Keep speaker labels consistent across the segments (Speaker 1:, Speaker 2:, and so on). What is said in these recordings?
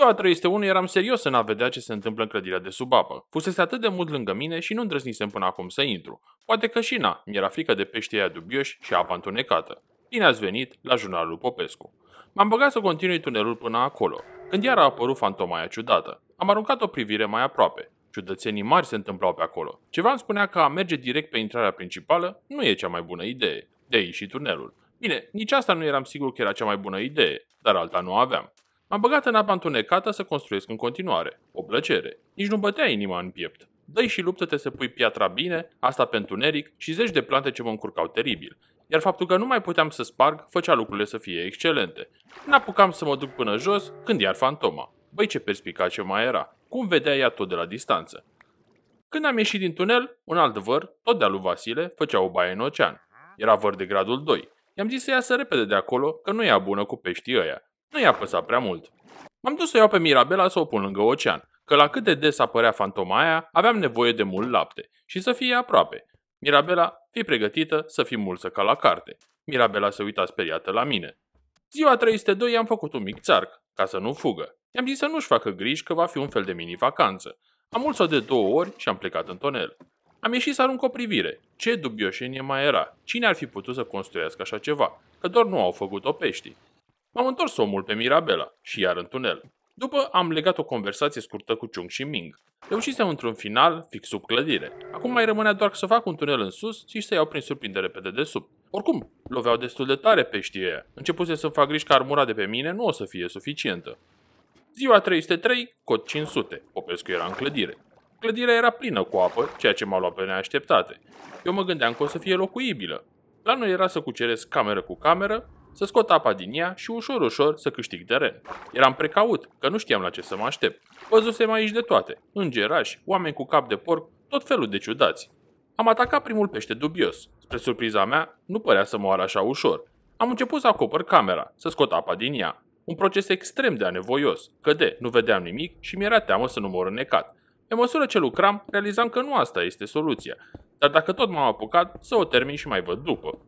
Speaker 1: Eu a 301 eram serios în a vedea ce se întâmplă în clădirea de sub apă. Fusese atât de mult lângă mine și nu îndrăznisem până acum să intru. Poate că și na, mi-era frică de peștii aia dubioși și apa întunecată. Bine ați venit la jurnalul Popescu. M-am băgat să continui tunelul până acolo, când iar a apărut fantoma aia ciudată. Am aruncat o privire mai aproape. Ciudățenii mari se întâmplau pe acolo. Ceva îmi spunea că a merge direct pe intrarea principală nu e cea mai bună idee. De aici și tunelul. Bine, nici asta nu eram sigur că era cea mai bună idee, dar alta nu aveam. M-am băgat în apa întunecată să construiesc în continuare. O plăcere. Nici nu bătea inima în piept. Dă și luptă-te să pui piatra bine, asta pentru neric și zeci de plante ce mă încurcau teribil. Iar faptul că nu mai puteam să sparg făcea lucrurile să fie excelente. N-apucam să mă duc până jos când iar fantoma. Băi ce ce mai era. Cum vedea ea tot de la distanță. Când am ieșit din tunel, un alt văr, tot de-a lui Vasile, făcea o baie în ocean. Era văr de gradul 2. I-am zis să iasă repede de acolo, că nu e bună cu peștii ăia. Nu i-a păsat prea mult. M-am dus să iau pe Mirabela să o pun lângă ocean, că la cât de des apărea fantoma aia, aveam nevoie de mult lapte și să fie aproape. Mirabela, fi pregătită să fii mulță ca la carte. Mirabela se uita speriată la mine. Ziua 302 i-am făcut un mic țarc, ca să nu fugă. I-am zis să nu-și facă griji că va fi un fel de mini-vacanță. Am mulț-o de două ori și am plecat în tonel. Am ieșit să arunc o privire. Ce dubioșenie mai era? Cine ar fi putut să construiască așa ceva? Că doar nu au făcut-o peștii. Am întors omul pe Mirabela și iar în tunel. După am legat o conversație scurtă cu Chung și Ming. Reușisem într-un final, fix sub clădire. Acum mai rămânea doar să fac un tunel în sus și să iau prin surprindere pe dedesubt. Oricum, loveau destul de tare peștii ăia. Începuse să-mi fac griji că armura de pe mine nu o să fie suficientă. Ziua 303, cod 500. Popescu era în clădire. Clădirea era plină cu apă, ceea ce m-a luat pe neașteptate. Eu mă gândeam că o să fie locuibilă. Planul era să cuceresc cameră cu cameră, să scot apa din ea și ușor, ușor să câștig teren. Eram precaut, că nu știam la ce să mă aștept. Văzusem aici de toate, îngerași, oameni cu cap de porc, tot felul de ciudați. Am atacat primul pește dubios. Spre surpriza mea, nu părea să moară așa ușor. Am început să acopăr camera, să scot apa din ea. Un proces extrem de anevoios, că de, nu vedeam nimic și mi-era teamă să nu mor înnecat. Pe măsură ce lucram, realizam că nu asta este soluția. Dar dacă tot m-am apucat, să o termin și mai văd după.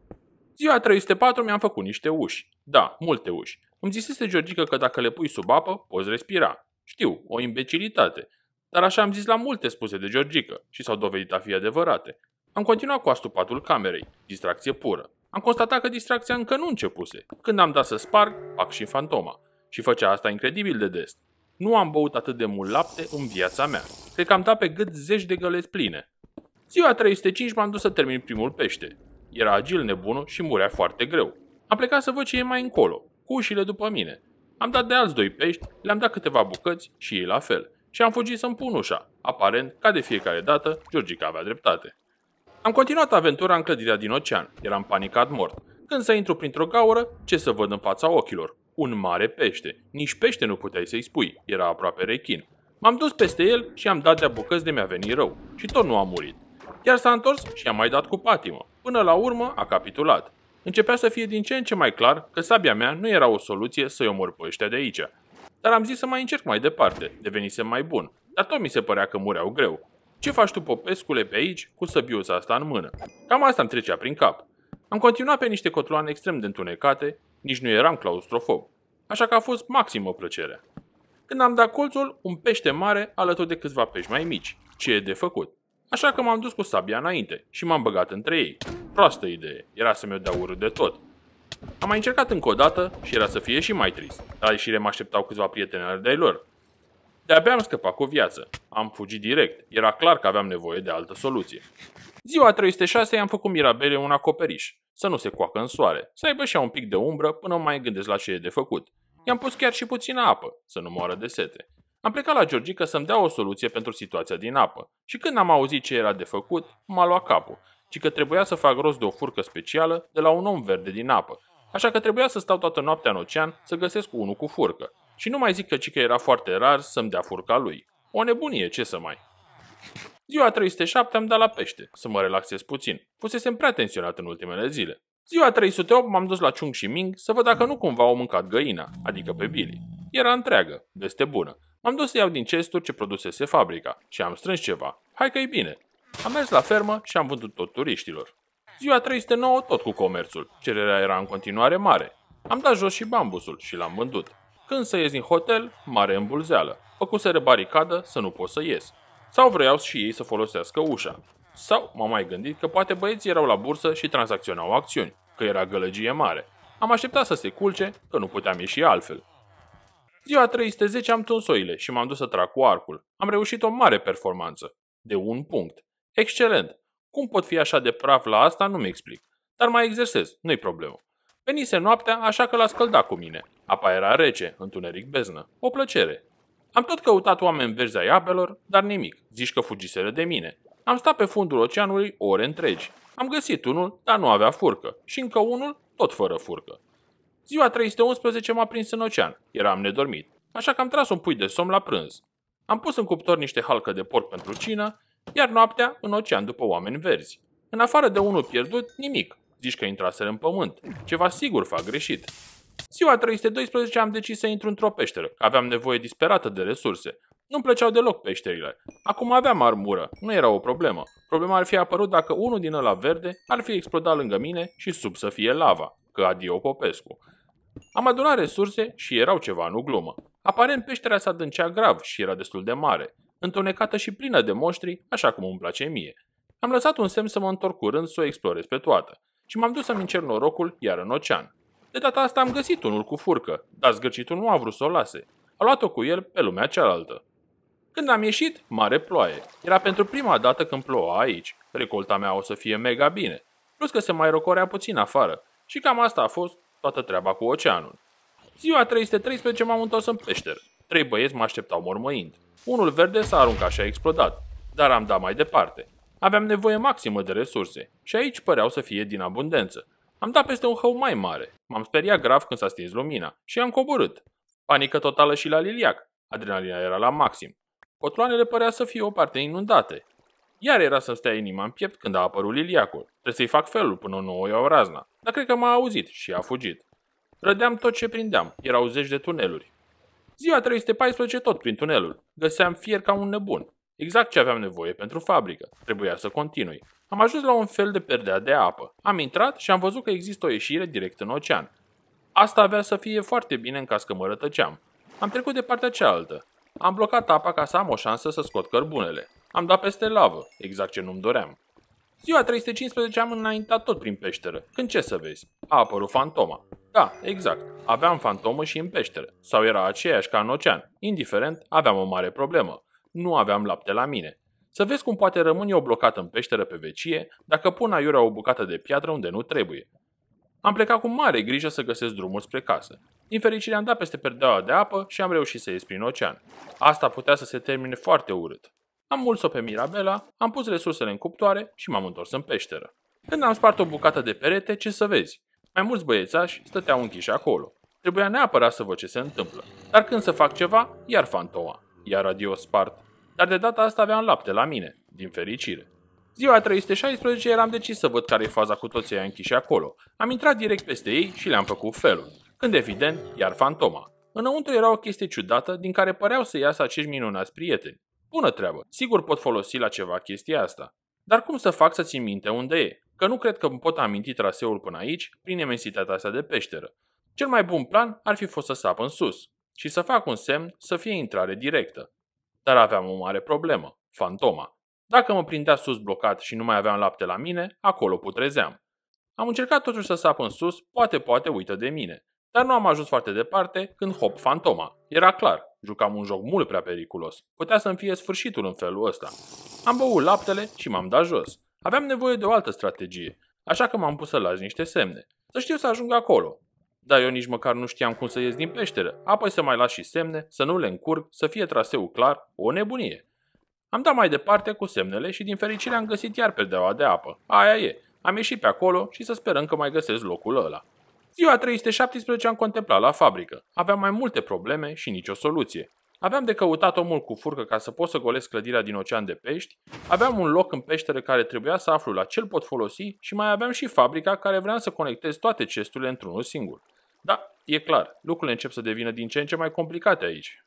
Speaker 1: Ziua 304 mi-am făcut niște uși. Da, multe uși. Îmi zisese Georgica că dacă le pui sub apă, poți respira. Știu, o imbecilitate. Dar așa am zis la multe spuse de Georgica și s-au dovedit a fi adevărate. Am continuat cu astupatul camerei, distracție pură. Am constatat că distracția încă nu începuse. Când am dat să sparg, fac și fantoma. Și făcea asta incredibil de des. Nu am băut atât de mult lapte în viața mea. Cred că am dat pe gât zeci de găleți pline. Ziua 305 m-am dus să termin primul pește. Era agil nebunul și murea foarte greu. Am plecat să văd ce e mai încolo, cu ușile după mine. Am dat de alți doi pești, le-am dat câteva bucăți și ei la fel. Și am fugit să-mi pun ușa. Aparent, ca de fiecare dată, Georgica avea dreptate. Am continuat aventura în clădirea din ocean. Eram panicat mort. Când să intru printr-o gaură, ce să văd în fața ochilor? Un mare pește. Nici pește nu puteai să-i spui. Era aproape rechin. M-am dus peste el și am dat de-a bucăți de mi-a venit rău. Și tot nu a murit. Iar s-a întors și a mai dat cu patimă. Până la urmă a capitulat. Începea să fie din ce în ce mai clar că sabia mea nu era o soluție să-i omor pe ăștia de aici. Dar am zis să mai încerc mai departe, devenisem mai bun. Dar tot mi se părea că mureau greu. Ce faci tu, Popescule, pe aici, cu săbiuța asta în mână? Cam asta îmi trecea prin cap. Am continuat pe niște cotloane extrem de întunecate, nici nu eram claustrofob. Așa că a fost maximă plăcere. Când am dat colțul, un pește mare alături de câțiva pești mai mici. Ce e de făcut? Așa că m-am dus cu sabia înainte și m-am băgat între ei. Proastă idee, era să-mi o dea urât de tot. Am mai încercat încă o dată și era să fie și mai trist, dar și mă așteptau câțiva prieteni ale de lor. De-abia am scăpat cu viață. Am fugit direct. Era clar că aveam nevoie de altă soluție. Ziua 306 i-am făcut Mirabele un acoperiș, să nu se coacă în soare, să aibă și un pic de umbră până mai gândesc la ce e de făcut. I-am pus chiar și puțină apă, să nu moară de sete. Am plecat la Georgica să-mi dea o soluție pentru situația din apă și când am auzit ce era de făcut, m-a luat capul, ci că trebuia să fac rost de o furcă specială de la un om verde din apă, așa că trebuia să stau toată noaptea în ocean să găsesc unul cu furcă. Și nu mai zic că Cică era foarte rar să-mi dea furca lui. O nebunie, ce să mai. Ziua 307 am dat la pește, să mă relaxez puțin. Fusesem prea tensionat în ultimele zile. Ziua 308 m-am dus la Chung și Ming să văd dacă nu cumva au mâncat găina, adică pe Billy. Era întreagă, este bună. M-am dus să iau din cesturi ce produsese fabrica și am strâns ceva. Hai că e bine. Am mers la fermă și am vândut tot turiștilor. Ziua 309 tot cu comerțul. Cererea era în continuare mare. Am dat jos și bambusul și l-am vândut. Când să ies din hotel, mare îmbulzeală. Făcuseră baricadă să nu pot să ies. Sau vreau și ei să folosească ușa. Sau m-am mai gândit că poate băieții erau la bursă și tranzacționau acțiuni, că era gălăgie mare. Am așteptat să se culce, că nu puteam ieși altfel. Ziua 310 am tuns oile și m-am dus să trag cu arcul. Am reușit o mare performanță. De un punct. Excelent. Cum pot fi așa de praf la asta, nu-mi explic. Dar mai exersez, nu-i problemă. Venise noaptea, așa că l-a scăldat cu mine. Apa era rece, întuneric beznă. O plăcere. Am tot căutat oameni verzi ai apelor, dar nimic. Zici că fugiseră de mine. Am stat pe fundul oceanului ore întregi. Am găsit unul, dar nu avea furcă. Și încă unul, tot fără furcă. Ziua 311 m-a prins în ocean. Eram nedormit. Așa că am tras un pui de somn la prânz. Am pus în cuptor niște halcă de porc pentru cină, iar noaptea în ocean după oameni verzi. În afară de unul pierdut, nimic. Zici că intraseră în pământ. Ceva sigur fac greșit. Ziua 312 am decis să intru într-o peșteră. Aveam nevoie disperată de resurse. Nu-mi plăceau deloc peșterile. Acum aveam armură, nu era o problemă. Problema ar fi apărut dacă unul din ăla verde ar fi explodat lângă mine și sub să fie lava, că adio Popescu. Am adunat resurse și erau ceva nu glumă. Aparent peștera s-a dâncea grav și era destul de mare, întunecată și plină de moștri, așa cum îmi place mie. Am lăsat un semn să mă întorc curând să o explorez pe toată și m-am dus să-mi încerc norocul iar în ocean. De data asta am găsit unul cu furcă, dar zgârcitul nu a vrut să o lase. A luat-o cu el pe lumea cealaltă. Când am ieșit, mare ploaie. Era pentru prima dată când ploua aici. Recolta mea o să fie mega bine. Plus că se mai rocorea puțin afară. Și cam asta a fost toată treaba cu oceanul. Ziua 313 m-am întors în peșteră. Trei băieți mă așteptau mormăind. Unul verde s-a aruncat și a explodat, dar am dat mai departe. Aveam nevoie maximă de resurse și aici păreau să fie din abundență. Am dat peste un hău mai mare. M-am speriat grav când s-a stins lumina și am coborât. Panică totală și la Liliac. Adrenalina era la maxim. Cotloanele părea să fie o parte inundate. Iar era să-mi stea inima în piept când a apărut Liliacul. Trebuie să-i fac felul până nu o iau razna. Dar cred că m-a auzit și a fugit. Rădeam tot ce prindeam, erau zeci de tuneluri. Ziua 314 tot prin tunelul. Găseam fier ca un nebun. Exact ce aveam nevoie pentru fabrică. Trebuia să continui. Am ajuns la un fel de perdea de apă. Am intrat și am văzut că există o ieșire direct în ocean. Asta avea să fie foarte bine în caz că mă rătăceam. Am trecut de partea cealaltă. Am blocat apa ca să am o șansă să scot cărbunele. Am dat peste lavă, exact ce nu-mi doream. Ziua 315 am înaintat tot prin peșteră. Când ce să vezi? A apărut fantoma. Da, exact. Aveam fantomă și în peșteră. Sau era aceeași ca în ocean. Indiferent, aveam o mare problemă. Nu aveam lapte la mine. Să vezi cum poate rămâne o blocată în peșteră pe vecie dacă pun aiurea o bucată de piatră unde nu trebuie. Am plecat cu mare grijă să găsesc drumul spre casă. Din fericire am dat peste perdeaua de apă și am reușit să ies prin ocean. Asta putea să se termine foarte urât. Am mulțit o pe Mirabela, am pus resursele în cuptoare și m-am întors în peșteră. Când am spart o bucată de perete, ce să vezi? Mai mulți băiețași stăteau închiși acolo. Trebuia neapărat să văd ce se întâmplă. Dar când să fac ceva, iar fantoma, iar radio spart. Dar de data asta aveam lapte la mine, din fericire. Ziua 316 eram decis să văd care e faza cu toții aia închiși acolo. Am intrat direct peste ei și le-am făcut felul. Când evident, iar fantoma. Înăuntru era o chestie ciudată din care păreau să iasă acești minunați prieteni. Bună treabă, sigur pot folosi la ceva chestia asta. Dar cum să fac să țin minte unde e? Că nu cred că îmi pot aminti traseul până aici, prin imensitatea asta de peșteră. Cel mai bun plan ar fi fost să sap în sus și să fac un semn să fie intrare directă. Dar aveam o mare problemă, fantoma. Dacă mă prindea sus blocat și nu mai aveam lapte la mine, acolo putrezeam. Am încercat totuși să sap în sus, poate poate uită de mine, dar nu am ajuns foarte departe când hop fantoma. Era clar, Jucam un joc mult prea periculos. Putea să-mi fie sfârșitul în felul ăsta. Am băut laptele și m-am dat jos. Aveam nevoie de o altă strategie, așa că m-am pus să las niște semne. Să știu să ajung acolo. Dar eu nici măcar nu știam cum să ies din peșteră, apoi să mai las și semne, să nu le încurc, să fie traseul clar, o nebunie. Am dat mai departe cu semnele și din fericire am găsit iar pe de apă. Aia e. Am ieșit pe acolo și să sperăm că mai găsesc locul ăla. Ziua 317 am contemplat la fabrică. Aveam mai multe probleme și nicio soluție. Aveam de căutat omul cu furcă ca să pot să golesc clădirea din ocean de pești, aveam un loc în peștere care trebuia să aflu la ce pot folosi și mai aveam și fabrica care vreau să conectez toate cesturile într-unul singur. Da, e clar, lucrurile încep să devină din ce în ce mai complicate aici.